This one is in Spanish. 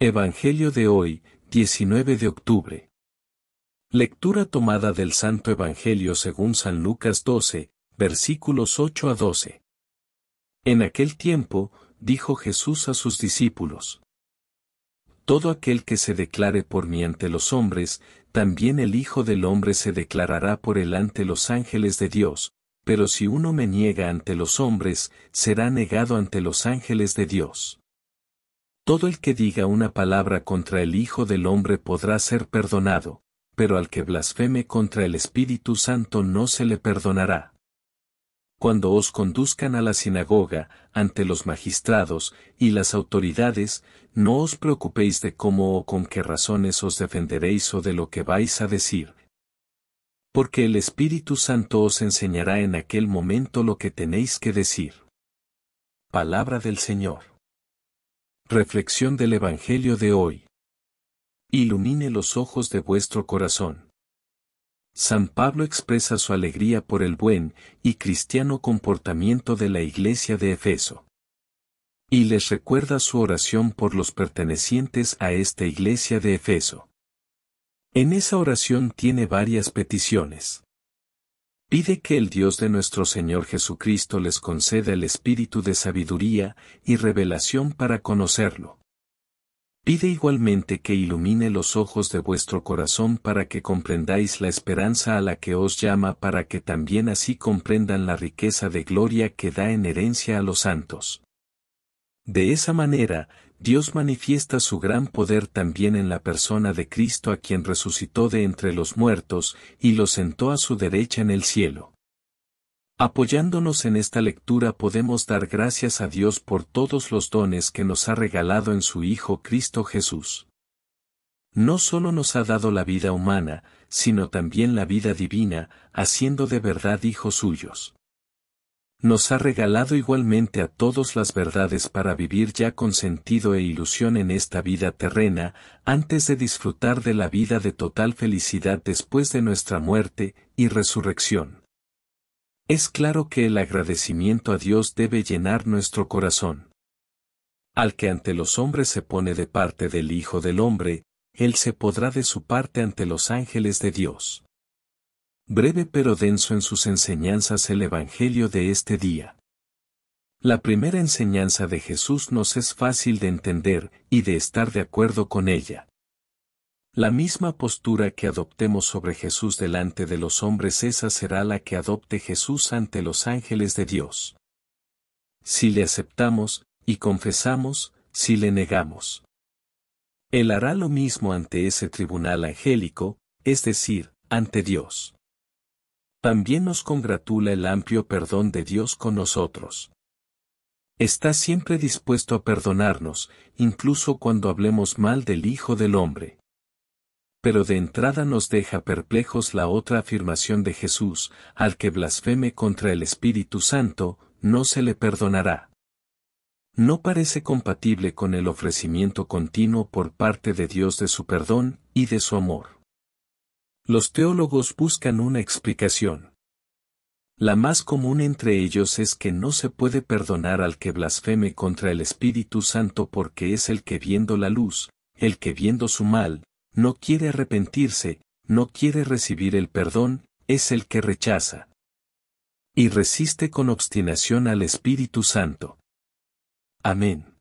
Evangelio de hoy, 19 de octubre. Lectura tomada del Santo Evangelio según San Lucas 12, versículos 8 a 12. En aquel tiempo, dijo Jesús a sus discípulos. Todo aquel que se declare por mí ante los hombres, también el Hijo del Hombre se declarará por él ante los ángeles de Dios, pero si uno me niega ante los hombres, será negado ante los ángeles de Dios. Todo el que diga una palabra contra el Hijo del Hombre podrá ser perdonado, pero al que blasfeme contra el Espíritu Santo no se le perdonará. Cuando os conduzcan a la sinagoga, ante los magistrados y las autoridades, no os preocupéis de cómo o con qué razones os defenderéis o de lo que vais a decir. Porque el Espíritu Santo os enseñará en aquel momento lo que tenéis que decir. Palabra del Señor. Reflexión del Evangelio de hoy. Ilumine los ojos de vuestro corazón. San Pablo expresa su alegría por el buen y cristiano comportamiento de la iglesia de Efeso. Y les recuerda su oración por los pertenecientes a esta iglesia de Efeso. En esa oración tiene varias peticiones. Pide que el Dios de nuestro Señor Jesucristo les conceda el espíritu de sabiduría y revelación para conocerlo. Pide igualmente que ilumine los ojos de vuestro corazón para que comprendáis la esperanza a la que os llama para que también así comprendan la riqueza de gloria que da en herencia a los santos. De esa manera, Dios manifiesta su gran poder también en la persona de Cristo a quien resucitó de entre los muertos y lo sentó a su derecha en el cielo. Apoyándonos en esta lectura podemos dar gracias a Dios por todos los dones que nos ha regalado en su Hijo Cristo Jesús. No solo nos ha dado la vida humana, sino también la vida divina, haciendo de verdad hijos suyos nos ha regalado igualmente a todos las verdades para vivir ya con sentido e ilusión en esta vida terrena, antes de disfrutar de la vida de total felicidad después de nuestra muerte y resurrección. Es claro que el agradecimiento a Dios debe llenar nuestro corazón. Al que ante los hombres se pone de parte del Hijo del Hombre, Él se podrá de su parte ante los ángeles de Dios breve pero denso en sus enseñanzas el Evangelio de este día. La primera enseñanza de Jesús nos es fácil de entender y de estar de acuerdo con ella. La misma postura que adoptemos sobre Jesús delante de los hombres esa será la que adopte Jesús ante los ángeles de Dios. Si le aceptamos, y confesamos, si le negamos. Él hará lo mismo ante ese tribunal angélico, es decir, ante Dios. También nos congratula el amplio perdón de Dios con nosotros. Está siempre dispuesto a perdonarnos, incluso cuando hablemos mal del Hijo del Hombre. Pero de entrada nos deja perplejos la otra afirmación de Jesús, al que blasfeme contra el Espíritu Santo, no se le perdonará. No parece compatible con el ofrecimiento continuo por parte de Dios de su perdón y de su amor. Los teólogos buscan una explicación. La más común entre ellos es que no se puede perdonar al que blasfeme contra el Espíritu Santo porque es el que viendo la luz, el que viendo su mal, no quiere arrepentirse, no quiere recibir el perdón, es el que rechaza. Y resiste con obstinación al Espíritu Santo. Amén.